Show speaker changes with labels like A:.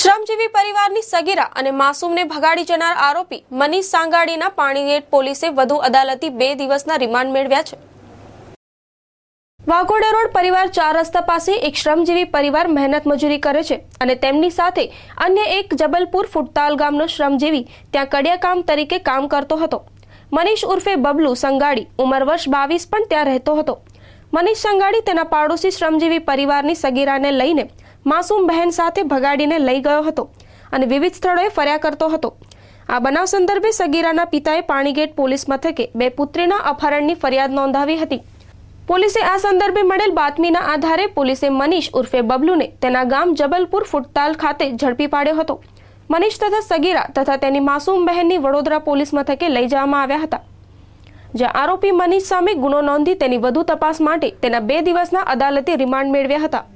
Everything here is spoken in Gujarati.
A: શ્રમજીવી પરિવારની સગીરા અને માસૂમને ભગાડી જનાર આરોપી મનીષ સાંગાડીના પાણીગેટ પોલીસે વધુ અદાલતી બે દિવસના રિમાન્ડ મેળવ્યા છે વાઘોડે રોડ પરિવાર ચાર રસ્તા પાસે એક શ્રમજીવી પરિવાર મહેનત મજૂરી કરે છે અને તેમની સાથે અન્ય એક જબલપુર ફૂટતાલ ગામનો શ્રમજીવી ત્યાં કડિયાકામ તરીકે કામ કરતો હતો મનીષ ઉર્ફે બબલુ સંગાડી ઉંમર વર્ષ બાવીસ પણ ત્યાં રહેતો હતો મનીષ સંગાડી તેના પાડોશી શ્રમજીવી પરિવારની સગીરાને લઈને માસૂમ બહેન સાથે ભગાડીને લઈ ગયો હતો અને વિવિધ સ્થળોએ ફર્યા કરતો હતો આ બનાવ સંદર્ભે સગીરાના પિતાએ પાણીગેટ પોલીસ મથકે બે પુત્રીના અપહરણની ફરિયાદ નોંધાવી હતી પોલીસે આ સંદર્ભે મળેલ બાતમીના આધારે પોલીસે મનીષ ઉર્ફે બબલુને તેના ગામ જબલપુર ફૂટતાલ ખાતે ઝડપી પાડ્યો હતો મનીષ તથા સગીરા તથા તેની માસૂમ બહેનની વડોદરા પોલીસ મથકે લઈ જવામાં આવ્યા હતા જ્યાં આરોપી મનીષ સામે ગુનો નોંધી તેની વધુ તપાસ માટે તેના બે દિવસના અદાલતે રિમાન્ડ મેળવ્યા હતા